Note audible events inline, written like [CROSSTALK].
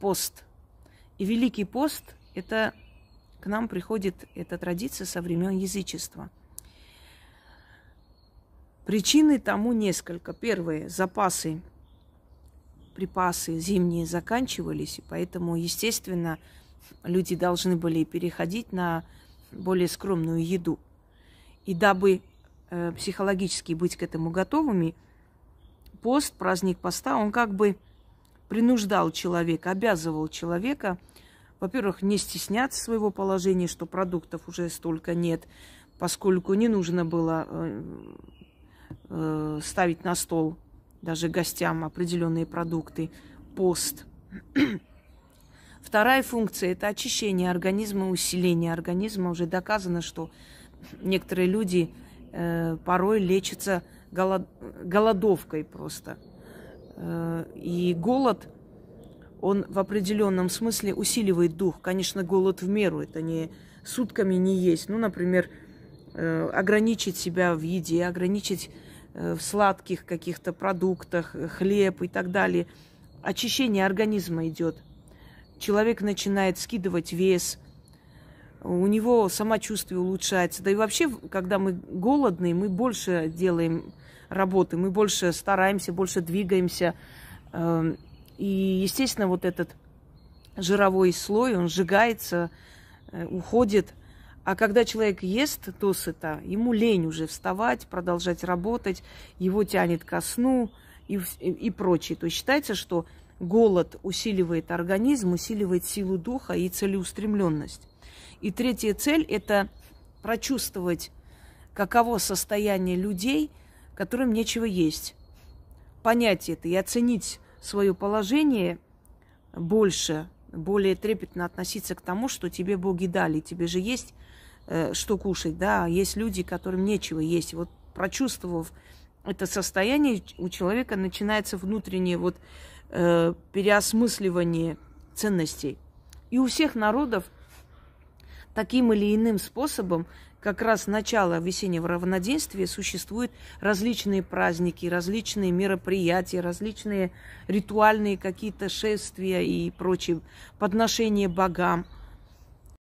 пост. И Великий пост – это к нам приходит эта традиция со времен язычества. Причины тому несколько. Первое – запасы, припасы зимние заканчивались, и поэтому, естественно, люди должны были переходить на более скромную еду. И дабы э, психологически быть к этому готовыми, пост, праздник поста, он как бы – принуждал человека, обязывал человека, во-первых, не стесняться своего положения, что продуктов уже столько нет, поскольку не нужно было э, э, ставить на стол даже гостям определенные продукты, пост. [CLEARS THROAT] Вторая функция – это очищение организма, усиление организма. Уже доказано, что некоторые люди э, порой лечатся голодовкой просто – и голод, он в определенном смысле усиливает дух. Конечно, голод в меру, это не сутками не есть. Ну, например, э, ограничить себя в еде, ограничить э, в сладких каких-то продуктах, э, хлеб и так далее. Очищение организма идет. Человек начинает скидывать вес, у него самочувствие улучшается. Да и вообще, когда мы голодные, мы больше делаем работы, мы больше стараемся, больше двигаемся, Эм, и, естественно, вот этот жировой слой, он сжигается, э, уходит. А когда человек ест досыта, ему лень уже вставать, продолжать работать, его тянет ко сну и, и, и прочее. То есть считается, что голод усиливает организм, усиливает силу духа и целеустремленность. И третья цель – это прочувствовать, каково состояние людей, которым нечего есть понять это и оценить свое положение больше, более трепетно относиться к тому, что тебе боги дали, тебе же есть э, что кушать, да, а есть люди, которым нечего есть. Вот прочувствовав это состояние, у человека начинается внутреннее вот э, переосмысливание ценностей. И у всех народов – таким или иным способом как раз начало весеннего равноденствия существуют различные праздники, различные мероприятия, различные ритуальные какие-то шествия и прочие подношения богам –